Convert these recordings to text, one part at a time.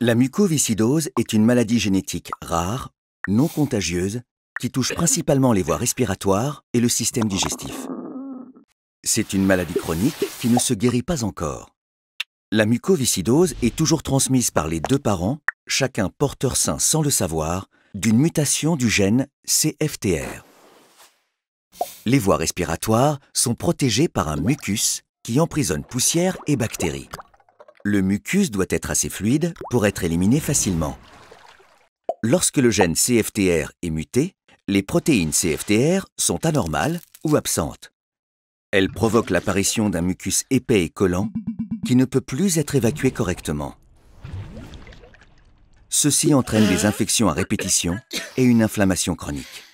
La mucoviscidose est une maladie génétique rare, non contagieuse, qui touche principalement les voies respiratoires et le système digestif. C'est une maladie chronique qui ne se guérit pas encore. La mucoviscidose est toujours transmise par les deux parents, chacun porteur sain sans le savoir, d'une mutation du gène CFTR. Les voies respiratoires sont protégées par un mucus qui emprisonne poussière et bactéries. Le mucus doit être assez fluide pour être éliminé facilement. Lorsque le gène CFTR est muté, les protéines CFTR sont anormales ou absentes. Elles provoquent l'apparition d'un mucus épais et collant qui ne peut plus être évacué correctement. Ceci entraîne des infections à répétition et une inflammation chronique.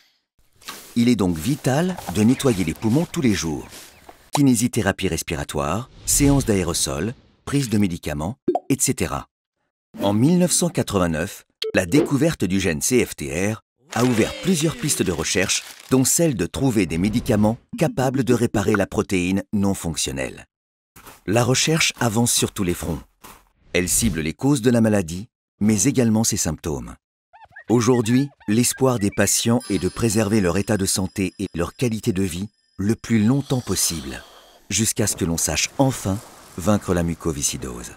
Il est donc vital de nettoyer les poumons tous les jours. Kinésithérapie respiratoire, séance d'aérosol, prise de médicaments, etc. En 1989, la découverte du gène CFTR a ouvert plusieurs pistes de recherche, dont celle de trouver des médicaments capables de réparer la protéine non fonctionnelle. La recherche avance sur tous les fronts. Elle cible les causes de la maladie, mais également ses symptômes. Aujourd'hui, l'espoir des patients est de préserver leur état de santé et leur qualité de vie le plus longtemps possible, jusqu'à ce que l'on sache enfin vaincre la mucoviscidose.